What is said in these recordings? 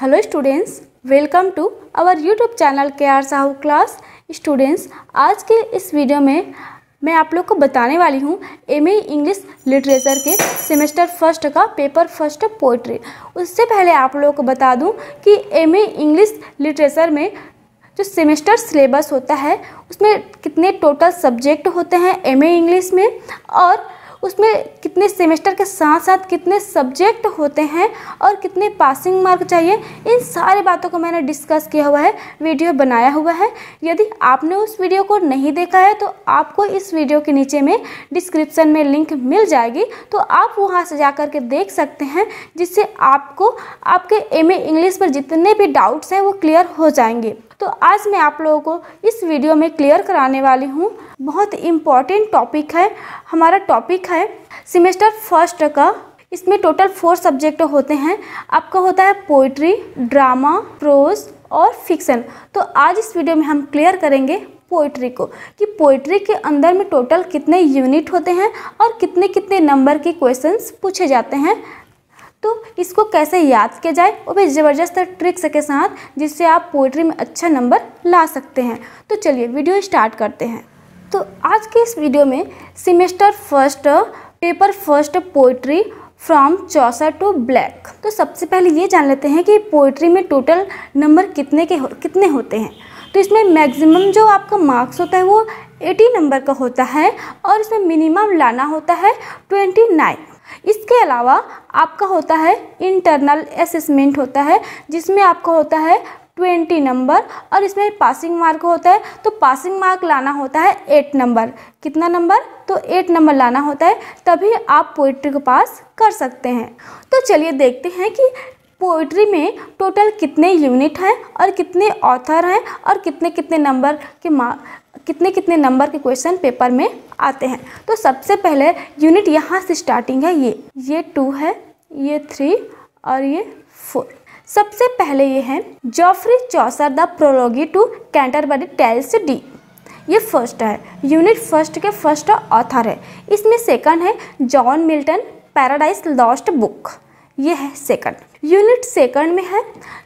hello students welcome to our YouTube channel K R Sahu class students आज के इस video में मैं आप लोग को बताने वाली हूँ एम इंग्लिश लिटरेचर के सेमेस्टर फर्स्ट का पेपर फर्स्ट पोइट्री उससे पहले आप लोगों को बता दूँ कि एम इंग्लिश लिटरेचर में जो सेमेस्टर सिलेबस होता है उसमें कितने टोटल सब्जेक्ट होते हैं एम इंग्लिश में और उसमें कितने सेमेस्टर के साथ साथ कितने सब्जेक्ट होते हैं और कितने पासिंग मार्क चाहिए इन सारे बातों को मैंने डिस्कस किया हुआ है वीडियो बनाया हुआ है यदि आपने उस वीडियो को नहीं देखा है तो आपको इस वीडियो के नीचे में डिस्क्रिप्सन में लिंक मिल जाएगी तो आप वहाँ से जा के देख सकते हैं जिससे आपको आपके एम इंग्लिश पर जितने भी डाउट्स हैं वो क्लियर हो जाएंगे तो आज मैं आप लोगों को इस वीडियो में क्लियर कराने वाली हूँ बहुत इम्पॉर्टेंट टॉपिक है हमारा टॉपिक है सेमेस्टर फर्स्ट का इसमें टोटल फोर सब्जेक्ट होते हैं आपका होता है पोइट्री ड्रामा प्रोज और फिक्सन तो आज इस वीडियो में हम क्लियर करेंगे पोइट्री को कि पोइट्री के अंदर में टोटल कितने यूनिट होते हैं और कितने कितने नंबर के क्वेश्चंस पूछे जाते हैं तो इसको कैसे याद किया जाए और भी ज़बरदस्त ट्रिक्स के साथ जिससे आप पोइट्री में अच्छा नंबर ला सकते हैं तो चलिए वीडियो स्टार्ट करते हैं तो आज के इस वीडियो में semester first paper first poetry from Chaucer to Blake तो सबसे पहले ये जान लेते हैं कि पोइट्री में टोटल नंबर कितने के हो, कितने होते हैं तो इसमें मैक्सिमम जो आपका मार्क्स होता है वो 80 नंबर का होता है और इसमें मिनिमम लाना होता है 29 इसके अलावा आपका होता है इंटरनल असेसमेंट होता है जिसमें आपका होता है ट्वेंटी नंबर और इसमें पासिंग मार्क होता है तो पासिंग मार्क लाना होता है एट नंबर कितना नंबर तो एट नंबर लाना होता है तभी आप पोइट्री को पास कर सकते हैं तो चलिए देखते हैं कि पोइट्री में टोटल कितने यूनिट हैं और कितने ऑथर हैं और कितने कितने नंबर के मा कितने कितने नंबर के क्वेश्चन पेपर में आते हैं तो सबसे पहले यूनिट यहाँ से स्टार्टिंग है ये ये टू है ये थ्री और ये फोर सबसे पहले ये है Geoffrey Chaucer the prologue to Canterbury Tales डी ये फर्स्ट है यूनिट फर्स्ट के फर्स्ट ऑथर है इसमें सेकंड है John Milton Paradise Lost book ये है सेकंड यूनिट सेकंड में है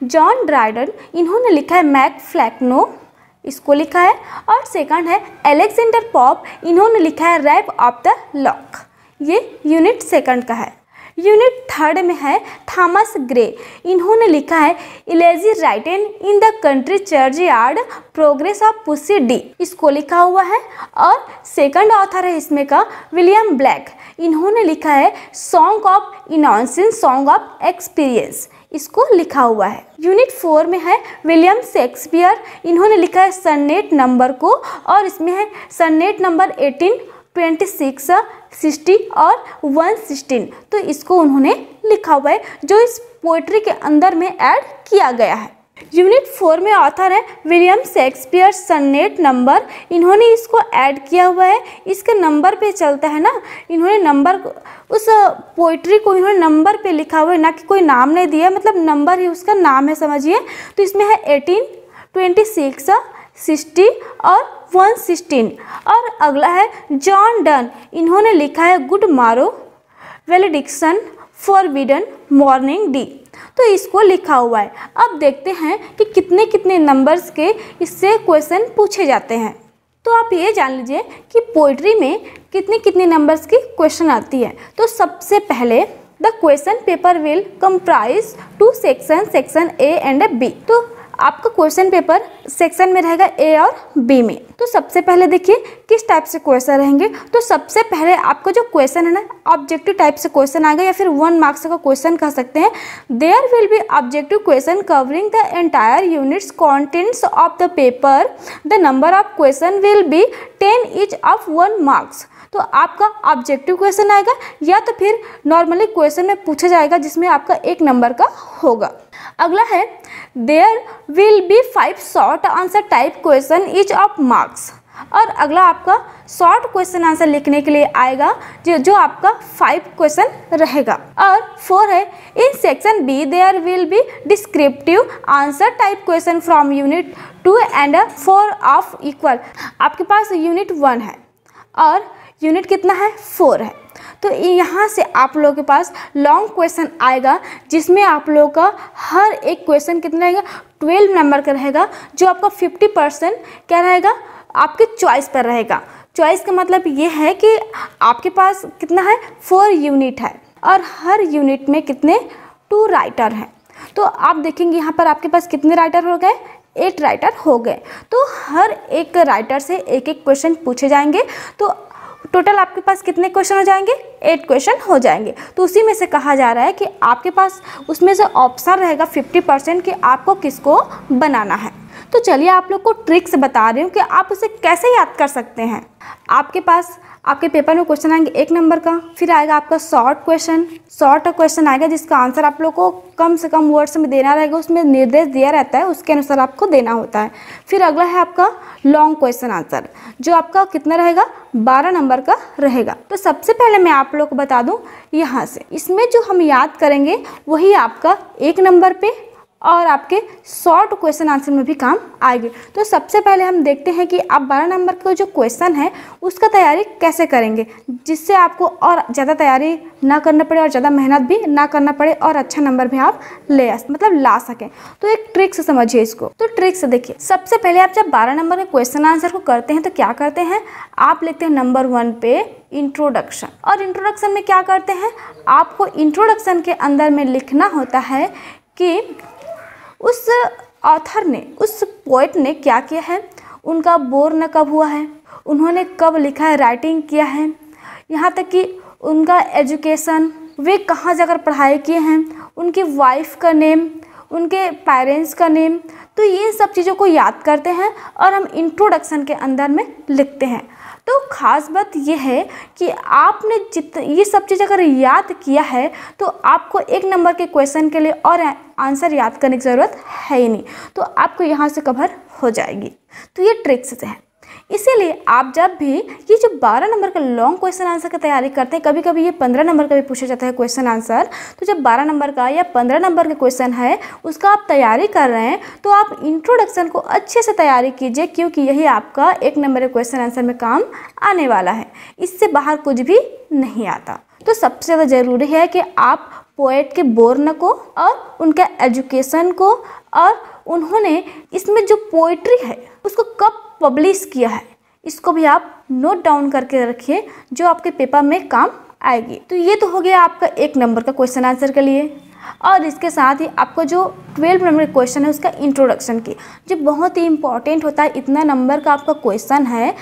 जॉन ड्राइडन इन्होंने लिखा है मैक फ्लैकनो इसको लिखा है और सेकंड है एलेक्जेंडर पॉप इन्होंने लिखा है रैप ऑफ द लॉक ये यूनिट सेकंड का है यूनिट थर्ड में है थॉमस ग्रे इन्होंने लिखा है elegy written in the country churchyard progress of poesy डी इसको लिखा हुआ है और सेकंड ऑथर है इसमें का विलियम ब्लैक इन्होंने लिखा है song of innocence song of experience इसको लिखा हुआ है यूनिट फोर में है विलियम शेक्सपियर इन्होंने लिखा है सन्नेट नंबर को और इसमें है sonnet number eighteen twenty six sixty और वन सिक्सटीन तो इसको उन्होंने लिखा हुआ है जो इस पोइट्री के अंदर में ऐड किया गया है यूनिट फोर में ऑथर है विलियम शेक्सपियर सन्नेट नंबर इन्होंने इसको ऐड किया हुआ है इसके नंबर पे चलता है ना इन्होंने नंबर उस पोइट्री को इन्होंने नंबर पे लिखा हुआ है ना कि कोई नाम नहीं दिया मतलब नंबर ही उसका नाम है समझिए तो इसमें है एटीन ट्वेंटी सिक्स सिक्सटी और वन सिक्सटीन और अगला है जॉन डन इन्होंने लिखा है गुड मारो फॉर विडन मॉर्निंग डी तो इसको लिखा हुआ है अब देखते हैं कि कितने कितने नंबर्स के इससे क्वेश्चन पूछे जाते हैं तो आप ये जान लीजिए कि पोइट्री में कितने कितने नंबर्स की क्वेश्चन आती है तो सबसे पहले the question paper will comprise two section section A and B तो आपका क्वेश्चन पेपर सेक्शन में रहेगा ए और बी में तो सबसे पहले देखिए किस टाइप से क्वेश्चन रहेंगे तो सबसे पहले आपका जो क्वेश्चन है ना ऑब्जेक्टिव टाइप से क्वेश्चन आएगा या फिर वन मार्क्स का क्वेश्चन कह सकते हैं there will be objective question covering the entire units contents of the paper the number of question will be ten each of one marks तो आपका ऑब्जेक्टिव क्वेश्चन आएगा या तो फिर नॉर्मली क्वेश्चन में पूछा जाएगा जिसमें आपका एक नंबर का होगा अगला है there will be five short answer type question each of marks और अगला आपका शॉर्ट क्वेश्चन आंसर लिखने के लिए आएगा जो जो आपका फाइव क्वेश्चन रहेगा और फोर है in section B there will be descriptive answer type question from unit two and four of equal आपके पास यूनिट वन है और यूनिट कितना है फोर है तो यहाँ से आप लोगों के पास लॉन्ग क्वेश्चन आएगा जिसमें आप लोगों का हर एक क्वेश्चन कितना रहेगा ट्वेल्व नंबर का रहेगा जो आपका फिफ्टी परसेंट क्या रहेगा आपके चॉइस पर रहेगा चॉइस का मतलब ये है कि आपके पास कितना है फोर यूनिट है और हर यूनिट में कितने टू राइटर हैं तो आप देखेंगे यहाँ पर आपके पास कितने राइटर हो गए एट राइटर हो गए तो हर एक राइटर से एक एक क्वेश्चन पूछे जाएंगे तो टोटल आपके पास कितने क्वेश्चन हो जाएंगे एट क्वेश्चन हो जाएंगे तो उसी में से कहा जा रहा है कि आपके पास उसमें से ऑप्शन रहेगा फिफ्टी परसेंट कि आपको किसको बनाना है तो चलिए आप लोग को ट्रिक्स बता रही हूँ कि आप उसे कैसे याद कर सकते हैं आपके पास आपके पेपर में क्वेश्चन आएंगे एक नंबर का फिर आएगा आपका शॉर्ट क्वेश्चन शॉर्ट क्वेश्चन आएगा जिसका आंसर आप लोग को कम से कम वर्ड्स में देना रहेगा उसमें निर्देश दिया रहता है उसके अनुसार आपको देना होता है फिर अगला है आपका लॉन्ग क्वेश्चन आंसर जो आपका कितना रहेगा बारह नंबर का रहेगा तो सबसे पहले मैं आप लोग को बता दूँ यहाँ से इसमें जो हम याद करेंगे वही आपका एक नंबर पर और आपके शॉर्ट क्वेश्चन आंसर में भी काम आएगी तो सबसे पहले हम देखते हैं कि आप बारह नंबर का जो क्वेश्चन है उसका तैयारी कैसे करेंगे जिससे आपको और ज़्यादा तैयारी ना करना पड़े और ज़्यादा मेहनत भी ना करना पड़े और अच्छा नंबर भी आप ले मतलब ला सकें तो एक ट्रिक से समझिए इसको तो ट्रिक से देखिए सबसे पहले आप जब बारह नंबर के क्वेश्चन आंसर को करते हैं तो क्या करते हैं आप लिखते हैं नंबर वन पे इंट्रोडक्शन और इंट्रोडक्शन में क्या करते हैं आपको इंट्रोडक्शन के अंदर में लिखना होता है कि उस ऑथर ने उस पोइट ने क्या किया है उनका बोर्न कब हुआ है उन्होंने कब लिखा है राइटिंग किया है यहाँ तक कि उनका एजुकेशन वे कहाँ जाकर पढ़ाई किए हैं उनकी वाइफ का नेम उनके पेरेंट्स का नेम तो ये सब चीज़ों को याद करते हैं और हम इंट्रोडक्शन के अंदर में लिखते हैं तो ख़ास बात यह है कि आपने जित ये सब चीज़ अगर याद किया है तो आपको एक नंबर के क्वेश्चन के लिए और आंसर याद करने की ज़रूरत है ही नहीं तो आपको यहाँ से कवर हो जाएगी तो ये ट्रिक्स हैं इसीलिए आप जब भी ये जो बारह नंबर का लॉन्ग क्वेश्चन आंसर की तैयारी करते हैं कभी कभी ये पंद्रह नंबर का भी पूछा जाता है क्वेश्चन आंसर तो जब बारह नंबर का या पंद्रह नंबर का क्वेश्चन है उसका आप तैयारी कर रहे हैं तो आप इंट्रोडक्शन को अच्छे से तैयारी कीजिए क्योंकि यही आपका एक नंबर के क्वेश्चन आंसर में काम आने वाला है इससे बाहर कुछ भी नहीं आता तो सबसे ज़्यादा ज़रूरी है कि आप पोएट के बोर्न को और उनका एजुकेशन को और उन्होंने इसमें जो पोइट्री है उसको कब पब्लिश किया है इसको भी आप नोट डाउन करके रखिए जो आपके पेपर में काम आएगी तो ये तो हो गया आपका एक नंबर का क्वेश्चन आंसर के लिए और इसके साथ ही आपका जो ट्वेल्व नंबर क्वेश्चन है उसका इंट्रोडक्शन की जो बहुत ही इंपॉर्टेंट होता है इतना नंबर का आपका क्वेश्चन है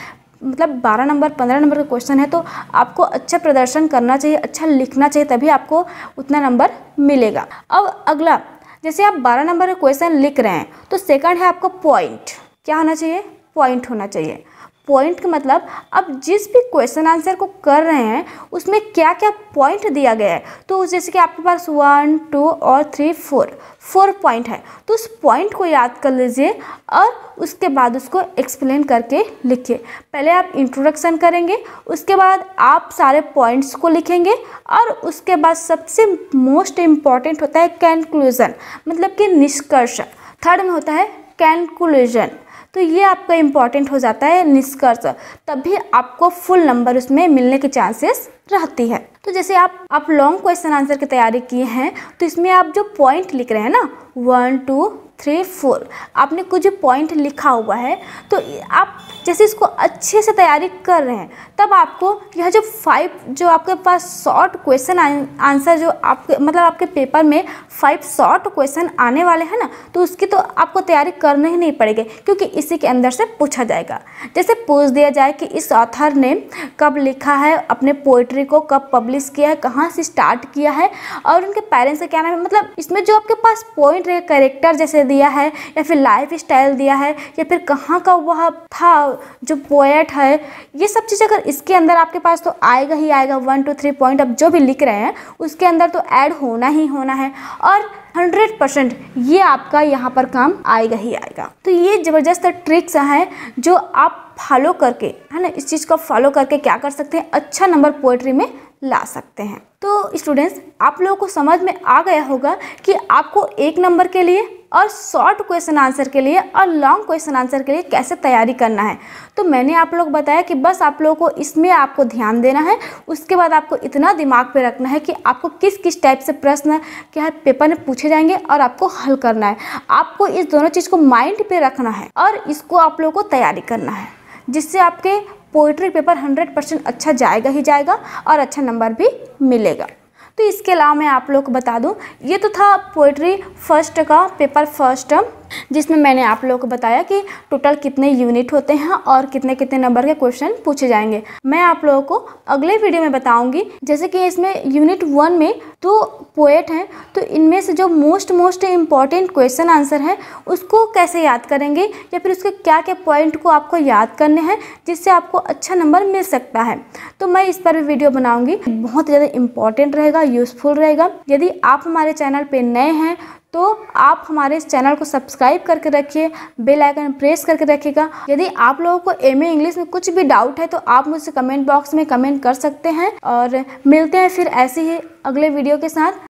मतलब बारह नंबर पंद्रह नंबर का क्वेश्चन है तो आपको अच्छा प्रदर्शन करना चाहिए अच्छा लिखना चाहिए तभी आपको उतना नंबर मिलेगा अब अगला जैसे आप बारह नंबर का क्वेश्चन लिख रहे हैं तो सेकंड है आपका पॉइंट क्या होना चाहिए पॉइंट होना चाहिए पॉइंट का मतलब आप जिस भी क्वेश्चन आंसर को कर रहे हैं उसमें क्या क्या पॉइंट दिया गया है तो जैसे कि आपके पास वन टू और थ्री फोर फोर पॉइंट है तो उस पॉइंट को याद कर लीजिए और उसके बाद उसको एक्सप्लेन करके लिखिए पहले आप इंट्रोडक्शन करेंगे उसके बाद आप सारे पॉइंट्स को लिखेंगे और उसके बाद सबसे मोस्ट इम्पॉर्टेंट होता है कैंक्लूजन मतलब कि निष्कर्ष थर्ड में होता है कैंक्लूजन तो ये आपका इम्पॉर्टेंट हो जाता है निष्कर्ष तभी आपको फुल नंबर उसमें मिलने के चांसेस रहती है तो जैसे आप आप लॉन्ग क्वेश्चन आंसर की तैयारी किए हैं तो इसमें आप जो पॉइंट लिख रहे हैं ना वन टू थ्री फोर आपने कुछ पॉइंट लिखा हुआ है तो आप जैसे इसको अच्छे से तैयारी कर रहे हैं तब आपको यह जो फाइव जो आपके पास शॉर्ट क्वेश्चन आंसर जो आपके मतलब आपके पेपर में फाइव शॉर्ट क्वेश्चन आने वाले हैं ना तो उसकी तो आपको तैयारी करने ही नहीं पड़ेगी क्योंकि इसी के अंदर से पूछा जाएगा जैसे पूछ दिया जाए कि इस ऑथर ने कब लिखा है अपने पोइट्री को कब पब्लिश किया है कहाँ से स्टार्ट किया है और उनके पेरेंट्स का क्या नाम है मतलब इसमें जो आपके पास पॉइंट पेरेंट करेक्टर जैसे दिया है या फिर लाइफ स्टाइल दिया है या फिर कहाँ का वह था जो पोएट है ये सब चीज़ अगर इसके अंदर आपके पास तो आएगा ही आएगा वन टू थ्री पॉइंट आप जो भी लिख रहे हैं उसके अंदर तो ऐड होना ही होना है और हंड्रेड परसेंट ये आपका यहाँ पर काम आएगा ही आएगा तो ये ज़बरदस्त ट्रिक्स हैं जो आप फॉलो करके है ना इस चीज़ को फॉलो करके क्या कर सकते हैं अच्छा नंबर पोएट्री में ला सकते हैं तो स्टूडेंट्स आप लोगों को समझ में आ गया होगा कि आपको एक नंबर के लिए और शॉर्ट क्वेश्चन आंसर के लिए और लॉन्ग क्वेश्चन आंसर के लिए कैसे तैयारी करना है तो मैंने आप लोग बताया कि बस आप लोगों को इसमें आपको ध्यान देना है उसके बाद आपको इतना दिमाग पे रखना है कि आपको किस किस टाइप से प्रश्न क्या है पेपर में पूछे जाएंगे और आपको हल करना है आपको इस दोनों चीज़ को माइंड पे रखना है और इसको आप लोगों को तैयारी करना है जिससे आपके पोइट्री पेपर हंड्रेड परसेंट अच्छा जाएगा ही जाएगा और अच्छा नंबर भी मिलेगा तो इसके अलावा मैं आप लोग को बता दूँ ये तो था पोइट्री फर्स्ट का पेपर फर्स्ट जिसमें मैंने आप लोगों को बताया कि टोटल कितने यूनिट होते हैं और कितने कितने नंबर के क्वेश्चन पूछे जाएंगे मैं आप लोगों को अगले वीडियो में बताऊंगी जैसे कि इसमें यूनिट वन में दो पोएट हैं तो इनमें से जो most most important question answer है उसको कैसे याद करेंगे या फिर उसके क्या क्या पॉइंट को आपको याद करने हैं जिससे आपको अच्छा नंबर मिल सकता है तो मैं इस पर भी वीडियो बनाऊंगी बहुत ज़्यादा इंपॉर्टेंट रहेगा यूजफुल रहेगा यदि आप हमारे चैनल पे नए हैं तो आप हमारे इस चैनल को सब्सक्राइब करके रखिए बेल आइकन प्रेस करके रखिएगा यदि आप लोगों को एम इंग्लिश में कुछ भी डाउट है तो आप मुझसे कमेंट बॉक्स में कमेंट कर सकते हैं और मिलते हैं फिर ऐसे ही अगले वीडियो के साथ